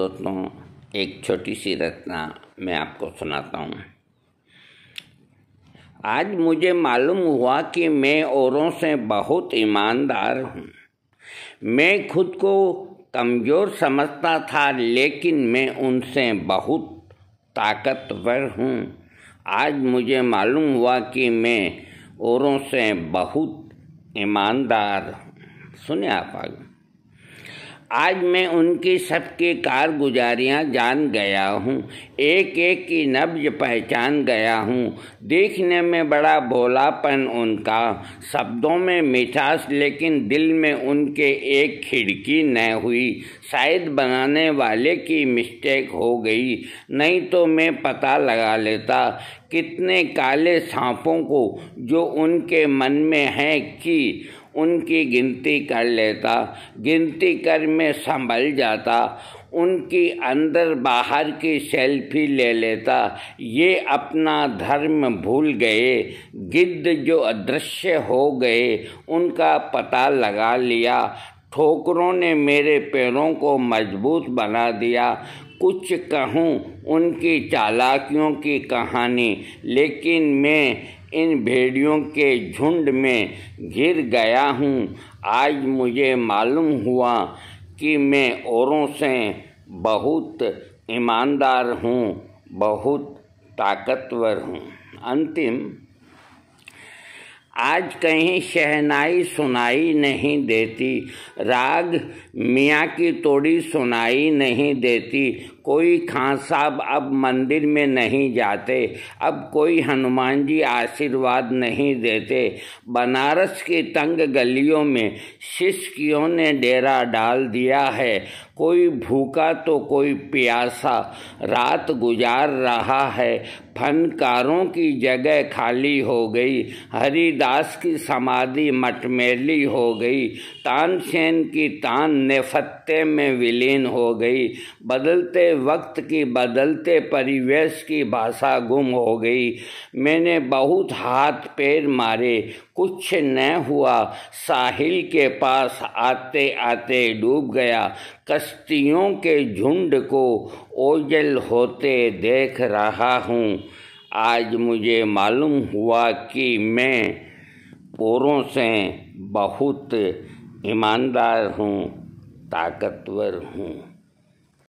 दोस्तों एक छोटी सी रचना मैं आपको सुनाता हूँ आज मुझे मालूम हुआ कि मैं औरों से बहुत ईमानदार हूँ मैं खुद को कमज़ोर समझता था लेकिन मैं उनसे बहुत ताकतवर हूँ आज मुझे मालूम हुआ कि मैं औरों से बहुत ईमानदार सुने आप आगे आज मैं उनकी सबकी कारगुजारियाँ जान गया हूँ एक एक की नब्ज पहचान गया हूँ देखने में बड़ा भोलापन उनका शब्दों में मिठास लेकिन दिल में उनके एक खिड़की न हुई शायद बनाने वाले की मिस्टेक हो गई नहीं तो मैं पता लगा लेता कितने काले सांपों को जो उनके मन में हैं कि उनकी गिनती कर लेता गिनती कर में संभल जाता उनकी अंदर बाहर की सेल्फी ले लेता ये अपना धर्म भूल गए गिद्ध जो अदृश्य हो गए उनका पता लगा लिया ठोकरों ने मेरे पैरों को मजबूत बना दिया कुछ कहूँ उनकी चालाकियों की कहानी लेकिन मैं इन भेड़ियों के झुंड में घिर गया हूँ आज मुझे मालूम हुआ कि मैं औरों से बहुत ईमानदार हूँ बहुत ताकतवर हूँ अंतिम आज कहीं शहनाई सुनाई नहीं देती राग मियाँ की तोड़ी सुनाई नहीं देती कोई खान साहब अब मंदिर में नहीं जाते अब कोई हनुमान जी आशीर्वाद नहीं देते बनारस की तंग गलियों में शिष्कियों ने डेरा डाल दिया है कोई भूखा तो कोई प्यासा रात गुजार रहा है फनकारों की जगह खाली हो गई हरिदास की समाधि मटमेली हो गई तानसेन की तान नेफत्ते में विलीन हो गई बदलते वक्त की बदलते परिवेश की भाषा गुम हो गई मैंने बहुत हाथ पैर मारे कुछ न हुआ साहिल के पास आते आते डूब गया कश्तियों के झुंड को ओझल होते देख रहा हूँ आज मुझे मालूम हुआ कि मैं पोरों से बहुत ईमानदार हूँ ताकतवर हूँ